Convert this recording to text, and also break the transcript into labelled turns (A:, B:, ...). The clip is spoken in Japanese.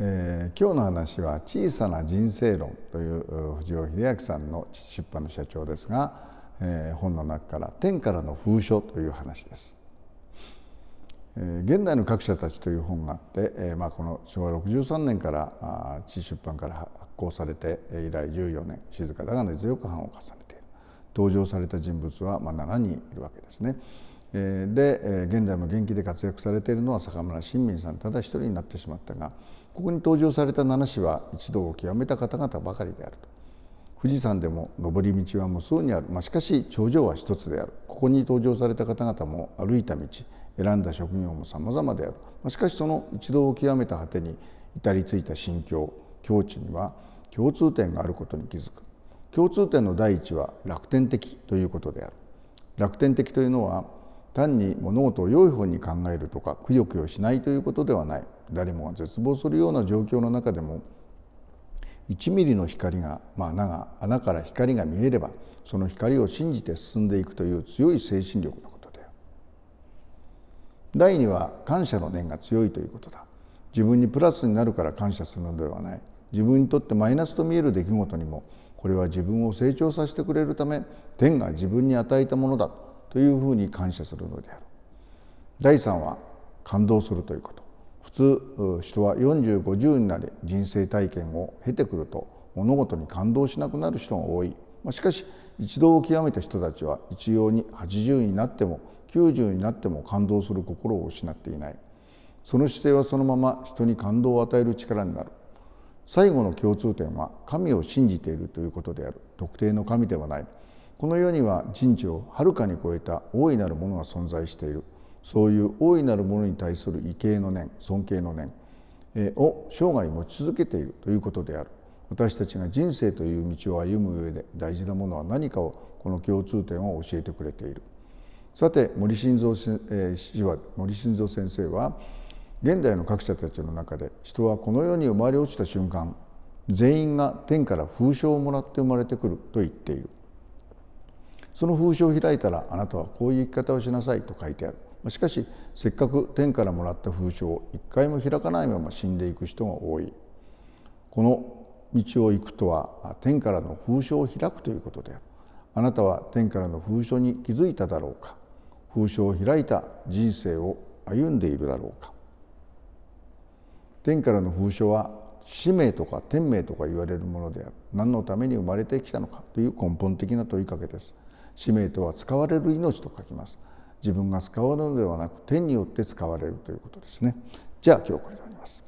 A: えー、今日の話は「小さな人生論」という藤尾秀明さんの出版の社長ですが、えー、本の中から「天からの封書」という話です。現代の各社たちという本があって、まあ、この昭和63年から地出版から発行されて以来14年静かだが根強く版を重ねている登場された人物は7人いるわけですね。で現在も元気で活躍されているのは坂村新民さんただ一人になってしまったがここに登場された七氏は一度を極めた方々ばかりであると富士山でも登り道は無数にある、まあ、しかし頂上は一つであるここに登場された方々も歩いた道選んだ職業も様々である、まあ、しかしその一度を極めた果てに至りついた心境境地には共通点があることに気づく共通点の第一は楽天的ということである楽天的というのは単に物事を良い方に考えるとかくよくよしないということではない誰もが絶望するような状況の中でも1ミリの光が、まあ、穴が穴から光が見えればその光を信じて進んでいくという強い精神力のことだよ。第2は感謝の念が強いということだ。自分にプラスになるから感謝するのではない自分にとってマイナスと見える出来事にもこれは自分を成長させてくれるため天が自分に与えたものだというふうに感謝するのである第3は感動するということ普通人は4050になり人生体験を経てくると物事に感動しなくなる人が多いしかし一度を極めた人たちは一様に80になっても90になっても感動する心を失っていないその姿勢はそのまま人に感動を与える力になる最後の共通点は神を信じているということである特定の神ではないこの世には人知をはるかに超えた大いなるものが存在しているそういう大いなるものに対する畏敬の念尊敬の念を生涯持ち続けているということである私たちが人生という道を歩む上で大事なものは何かをこの共通点を教えてくれているさて森晋三三先生は現代の学者たちの中で人はこの世に生まれ落ちた瞬間全員が天から封書をもらって生まれてくると言っているその封書を開いたらあなたはこういう生き方をしなさいと書いてあるしかしせっかく天からもらった封書を一回も開かないまま死んでいく人が多いこの道を行くとは天からの封書を開くということであるあなたは天からの封書に気づいただろうか封書を開いた人生を歩んでいるだろうか天からの封書は使命とか天命とか言われるものである何のために生まれてきたのかという根本的な問いかけです。使命とは使われる命と書きます自分が使われるのではなく天によって使われるということですねじゃあ今日これで終わります